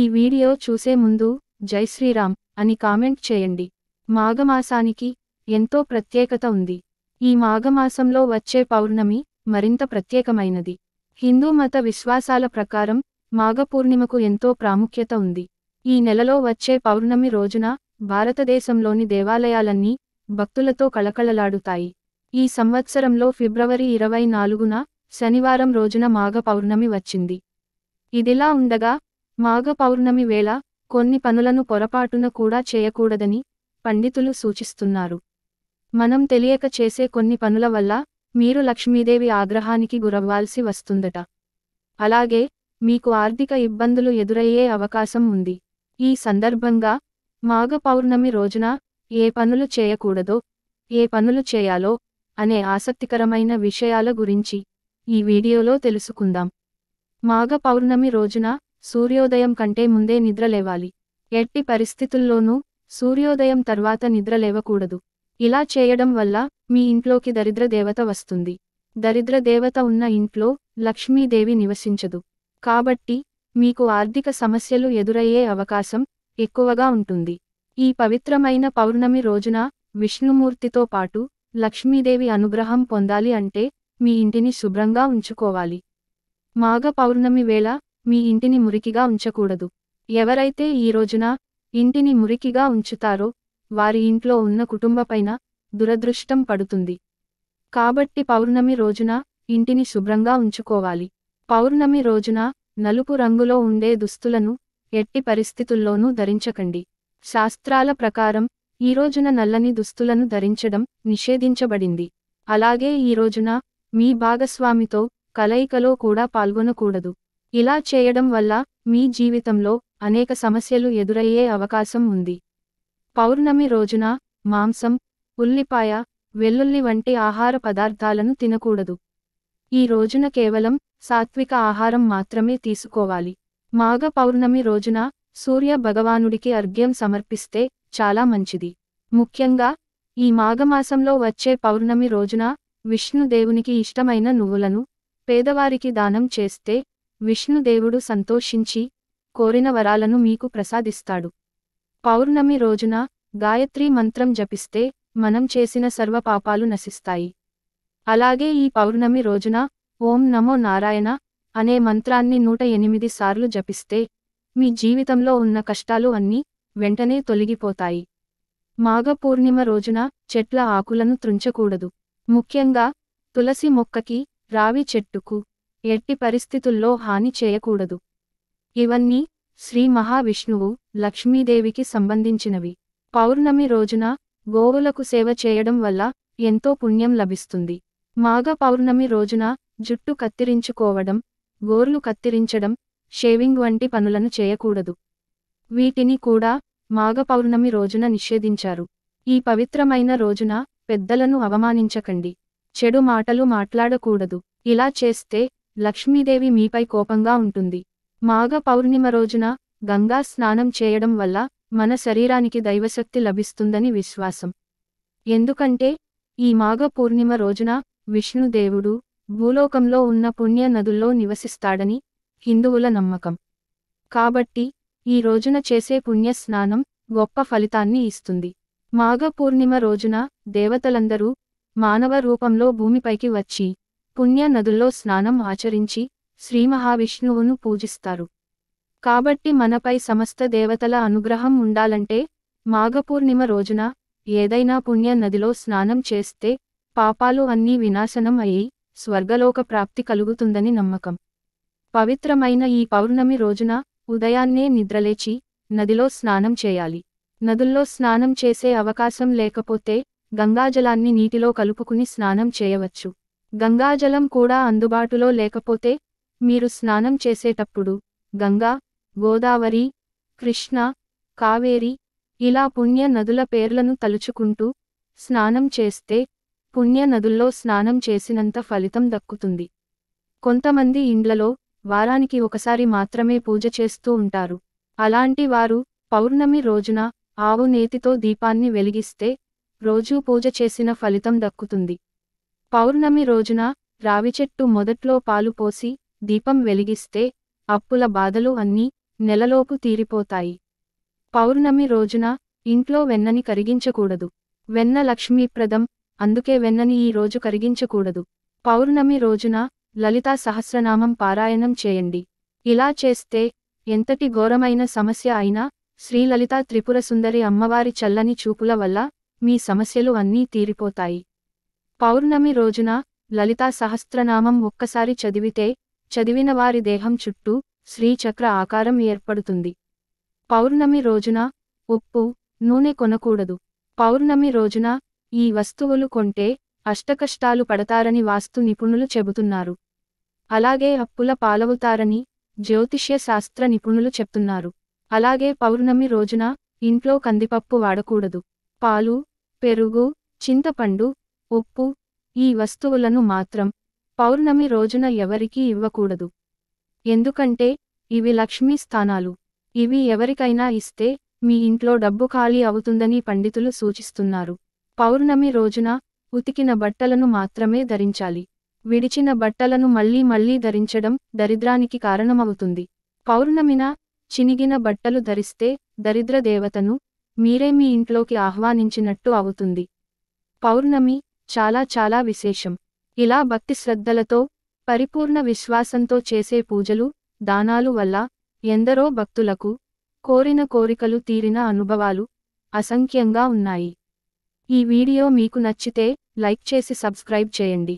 ఈ వీడియో చూసే ముందు జై శ్రీరామ్ అని కామెంట్ చేయండి మాఘమాసానికి ఎంతో ప్రత్యేకత ఉంది ఈ మాఘమాసంలో వచ్చే పౌర్ణమి మరింత ప్రత్యేకమైనది హిందూ మత విశ్వాసాల ప్రకారం మాఘపూర్ణిమకు ఎంతో ప్రాముఖ్యత ఉంది ఈ నెలలో వచ్చే పౌర్ణమి రోజున భారతదేశంలోని దేవాలయాలన్నీ భక్తులతో కళకళలాడుతాయి ఈ సంవత్సరంలో ఫిబ్రవరి ఇరవై నాలుగున శనివారం రోజున మాఘ పౌర్ణమి వచ్చింది ఇదిలా ఉండగా మాఘ పౌర్ణమి వేళ కొన్ని పనులను పొరపాటున కూడా చేయకూడదని పండితులు సూచిస్తున్నారు మనం తెలియక చేసే కొన్ని పనుల వల్ల మీరు లక్ష్మీదేవి ఆగ్రహానికి గురవ్వాల్సి వస్తుందట అలాగే మీకు ఆర్థిక ఇబ్బందులు ఎదురయ్యే అవకాశం ఉంది ఈ సందర్భంగా మాఘ పౌర్ణమి రోజున ఏ పనులు చేయకూడదో ఏ పనులు చేయాలో అనే ఆసక్తికరమైన విషయాల గురించి ఈ వీడియోలో తెలుసుకుందాం మాఘ పౌర్ణమి రోజున సూర్యోదయం కంటే ముందే నిద్రలేవాలి ఎట్టి పరిస్థితుల్లోనూ సూర్యోదయం తర్వాత నిద్రలేవకూడదు ఇలా చేయడం వల్ల మీ ఇంట్లోకి దరిద్ర దేవత వస్తుంది దరిద్ర దేవత ఉన్న ఇంట్లో లక్ష్మీదేవి నివసించదు కాబట్టి మీకు ఆర్థిక సమస్యలు ఎదురయ్యే అవకాశం ఎక్కువగా ఉంటుంది ఈ పవిత్రమైన పౌర్ణమి రోజున విష్ణుమూర్తితో పాటు లక్ష్మీదేవి అనుగ్రహం పొందాలి అంటే మీ ఇంటిని శుభ్రంగా ఉంచుకోవాలి మాఘ పౌర్ణమి వేళ మీ ఇంటిని మురికిగా ఉంచకూడదు ఎవరైతే ఈ రోజున ఇంటిని మురికిగా ఉంచుతారో వారి ఇంట్లో ఉన్న కుటుంబపైన దురదృష్టం పడుతుంది కాబట్టి పౌర్ణమి రోజున ఇంటిని శుభ్రంగా ఉంచుకోవాలి పౌర్ణమి రోజున నలుపు రంగులో ఉండే దుస్తులను ఎట్టి పరిస్థితుల్లోనూ ధరించకండి శాస్త్రాల ప్రకారం ఈ రోజున నల్లని దుస్తులను ధరించడం నిషేధించబడింది అలాగే ఈ రోజున మీ భాగస్వామితో కలయికలో కూడా పాల్గొనకూడదు ఇలా చేయడం వల్ల మీ జీవితంలో అనేక సమస్యలు ఎదురయ్యే అవకాశం ఉంది పౌర్ణమి రోజున మాంసం ఉల్లిపాయ వెల్లుల్లి వంటి ఆహార పదార్థాలను తినకూడదు ఈ రోజున కేవలం సాత్విక ఆహారం మాత్రమే తీసుకోవాలి మాఘ పౌర్ణమి రోజున సూర్య భగవానుడికి అర్ఘ్యం సమర్పిస్తే చాలా మంచిది ముఖ్యంగా ఈ మాఘమాసంలో వచ్చే పౌర్ణమి రోజున విష్ణుదేవునికి ఇష్టమైన నువ్వులను పేదవారికి దానం చేస్తే విష్ణుదేవుడు సంతోషించి కోరిన వరాలను మీకు ప్రసాదిస్తాడు పౌర్ణమి రోజున గాయత్రీ మంత్రం జపిస్తే మనం చేసిన సర్వ పాపాలు నశిస్తాయి అలాగే ఈ పౌర్ణమి రోజున ఓం నమో నారాయణ అనే మంత్రాన్ని నూట ఎనిమిది సార్లు జపిస్తే మీ జీవితంలో ఉన్న కష్టాలు అన్నీ వెంటనే తొలగిపోతాయి మాఘ పూర్ణిమ రోజున చెట్ల ఆకులను త్రుంచకూడదు ముఖ్యంగా తులసి మొక్కకి రావి చెట్టుకు ఎట్టి పరిస్థితుల్లో హాని చేయకూడదు ఇవన్నీ శ్రీ మహావిష్ణువు లక్ష్మీదేవికి సంబంధించినవి పౌర్ణమి రోజున గోవులకు సేవ చేయడం వల్ల ఎంతో పుణ్యం లభిస్తుంది మాఘ పౌర్ణమి రోజున జుట్టు కత్తిరించుకోవడం గోర్లు కత్తిరించడం షేవింగ్ వంటి పనులను చేయకూడదు వీటిని కూడా మాఘ పౌర్ణమి రోజున నిషేధించారు ఈ పవిత్రమైన రోజున పెద్దలను అవమానించకండి చెడు మాటలు మాట్లాడకూడదు ఇలా చేస్తే లక్ష్మీదేవి మీపై కోపంగా ఉంటుంది మాఘ పౌర్ణిమ రోజున గంగా స్నానం చేయడం వల్ల మన శరీరానికి దైవశక్తి లభిస్తుందని విశ్వాసం ఎందుకంటే ఈ మాఘ పూర్ణిమ రోజున విష్ణుదేవుడు భూలోకంలో ఉన్న పుణ్య నదుల్లో నివసిస్తాడని హిందువుల నమ్మకం కాబట్టి ఈ రోజున చేసే పుణ్య స్నానం గొప్ప ఫలితాన్ని ఇస్తుంది మాఘ పూర్ణిమ రోజున దేవతలందరూ మానవ రూపంలో భూమిపైకి వచ్చి పుణ్య నదుల్లో స్నానం ఆచరించి శ్రీ మహావిష్ణువును పూజిస్తారు కాబట్టి మనపై సమస్త దేవతల అనుగ్రహం ఉండాలంటే మాఘపూర్ణిమ రోజున ఏదైనా పుణ్య నదిలో స్నానం చేస్తే పాపాలు అన్నీ వినాశనం అయ్యి స్వర్గలోక ప్రాప్తి కలుగుతుందని నమ్మకం పవిత్రమైన ఈ పౌర్ణమి రోజున ఉదయాన్నే నిద్రలేచి నదిలో స్నానం చేయాలి నదుల్లో స్నానం చేసే అవకాశం లేకపోతే గంగాజలాన్ని నీటిలో కలుపుకుని స్నానం చేయవచ్చు గంగాజలం కూడా అందుబాటులో లేకపోతే మీరు స్నానం చేసేటప్పుడు గంగా గోదావరి కృష్ణ కావేరి ఇలా పుణ్య నదుల పేర్లను తలుచుకుంటూ స్నానం చేస్తే పుణ్య నదుల్లో స్నానం చేసినంత ఫలితం దక్కుతుంది కొంతమంది ఇండ్లలో వారానికి ఒకసారి మాత్రమే పూజ చేస్తూ ఉంటారు అలాంటి వారు పౌర్ణమి రోజున ఆవు నేతితో దీపాన్ని వెలిగిస్తే రోజూ పూజ చేసిన ఫలితం దక్కుతుంది పౌర్ణమి రోజున రావిచెట్టు మొదట్లో పాలు పోసి దీపం వెలిగిస్తే అప్పుల బాధలు అన్నీ నెలలోపు తీరిపోతాయి పౌర్ణమి రోజున ఇంట్లో వెన్నని కరిగించకూడదు వెన్న లక్ష్మీప్రదం అందుకే వెన్నని ఈ రోజు కరిగించకూడదు పౌర్ణమి రోజున లలితా సహస్రనామం పారాయణం చేయండి ఇలా చేస్తే ఎంతటి ఘోరమైన సమస్య అయినా శ్రీలలితా త్రిపురసుందరి అమ్మవారి చల్లని చూపుల వల్ల మీ సమస్యలు అన్నీ తీరిపోతాయి పౌర్ణమి రోజున లలితా సహస్రనామం ఒక్కసారి చదివితే చదివిన వారి దేహం చుట్టూ శ్రీచక్ర ఆకారం ఏర్పడుతుంది పౌర్ణమి రోజున ఉప్పు నూనె కొనకూడదు పౌర్ణమి రోజున ఈ వస్తువులు కొంటే అష్టకష్టాలు పడతారని వాస్తు నిపుణులు చెబుతున్నారు అలాగే అప్పుల పాలవుతారని జ్యోతిష్య శాస్త్ర నిపుణులు చెప్తున్నారు అలాగే పౌర్ణమి రోజున ఇంట్లో కందిపప్పు వాడకూడదు పాలు పెరుగు చింతపండు ఉప్పు ఈ వస్తువులను మాత్రం పౌర్ణమి రోజున ఎవరికీ ఇవ్వకూడదు ఎందుకంటే ఇవి లక్ష్మీ స్థానాలు ఇవి ఎవరికైనా ఇస్తే మీ ఇంట్లో డబ్బు ఖాళీ అవుతుందని పండితులు సూచిస్తున్నారు పౌర్ణమి రోజున ఉతికిన బట్టలను మాత్రమే ధరించాలి విడిచిన బట్టలను మళ్లీ మళ్లీ ధరించడం దరిద్రానికి కారణమవుతుంది పౌర్ణమిన చినిగిన బట్టలు ధరిస్తే దరిద్ర దేవతను మీరే మీ ఇంట్లోకి ఆహ్వానించినట్టు అవుతుంది పౌర్ణమి చాలా చాలా విశేషం ఇలా భక్తి శ్రద్ధలతో పరిపూర్ణ విశ్వాసంతో చేసే పూజలు దానాలు వల్ల ఎందరో భక్తులకు కోరిన కోరికలు తీరిన అనుభవాలు అసంఖ్యంగా ఉన్నాయి ఈ వీడియో మీకు నచ్చితే లైక్ చేసి సబ్స్క్రైబ్ చేయండి